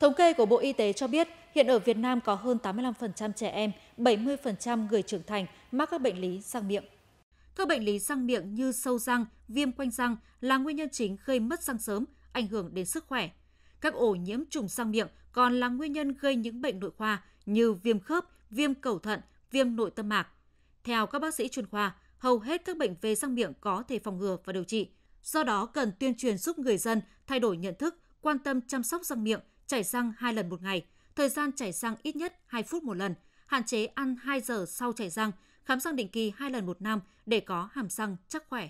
Thống kê của Bộ Y tế cho biết, hiện ở Việt Nam có hơn 85% trẻ em, 70% người trưởng thành mắc các bệnh lý răng miệng. Các bệnh lý răng miệng như sâu răng, viêm quanh răng là nguyên nhân chính gây mất răng sớm, ảnh hưởng đến sức khỏe. Các ổ nhiễm trùng răng miệng còn là nguyên nhân gây những bệnh nội khoa như viêm khớp, viêm cầu thận, viêm nội tâm mạc. Theo các bác sĩ chuyên khoa, hầu hết các bệnh về răng miệng có thể phòng ngừa và điều trị. Do đó cần tuyên truyền giúp người dân thay đổi nhận thức, quan tâm chăm sóc răng miệng, chảy răng 2 lần một ngày, thời gian chảy răng ít nhất 2 phút một lần, hạn chế ăn 2 giờ sau chảy răng, khám răng định kỳ 2 lần một năm để có hàm răng chắc khỏe.